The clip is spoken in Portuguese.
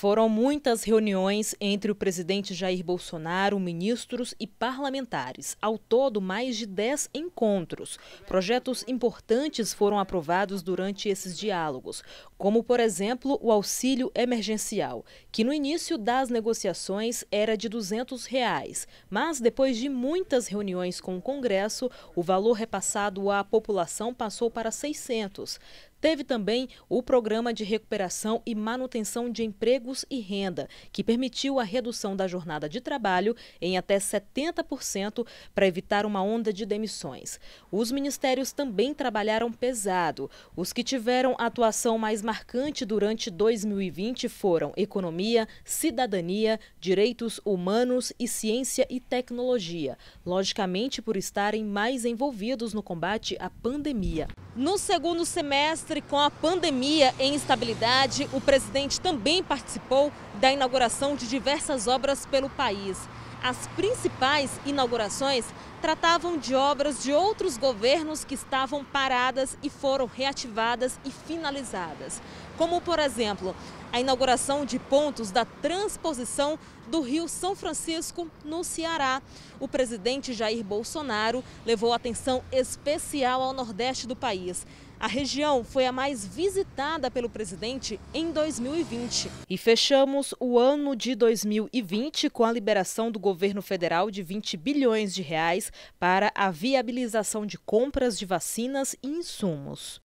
Foram muitas reuniões entre o presidente Jair Bolsonaro, ministros e parlamentares. Ao todo, mais de 10 encontros. Projetos importantes foram aprovados durante esses diálogos, como, por exemplo, o auxílio emergencial, que no início das negociações era de R$ 200, reais, mas depois de muitas reuniões com o Congresso, o valor repassado à população passou para 600. Teve também o Programa de Recuperação e Manutenção de Empregos e Renda, que permitiu a redução da jornada de trabalho em até 70% para evitar uma onda de demissões. Os ministérios também trabalharam pesado. Os que tiveram atuação mais marcante durante 2020 foram Economia, Cidadania, Direitos Humanos e Ciência e Tecnologia, logicamente por estarem mais envolvidos no combate à pandemia. No segundo semestre, com a pandemia em instabilidade, o presidente também participou da inauguração de diversas obras pelo país. As principais inaugurações tratavam de obras de outros governos que estavam paradas e foram reativadas e finalizadas, como, por exemplo, a inauguração de pontos da transposição do Rio São Francisco no Ceará. O presidente Jair Bolsonaro levou atenção especial ao nordeste do país. A região foi a mais visitada pelo presidente em 2020. E fechamos o ano de 2020 com a liberação do governo federal de 20 bilhões de reais para a viabilização de compras de vacinas e insumos.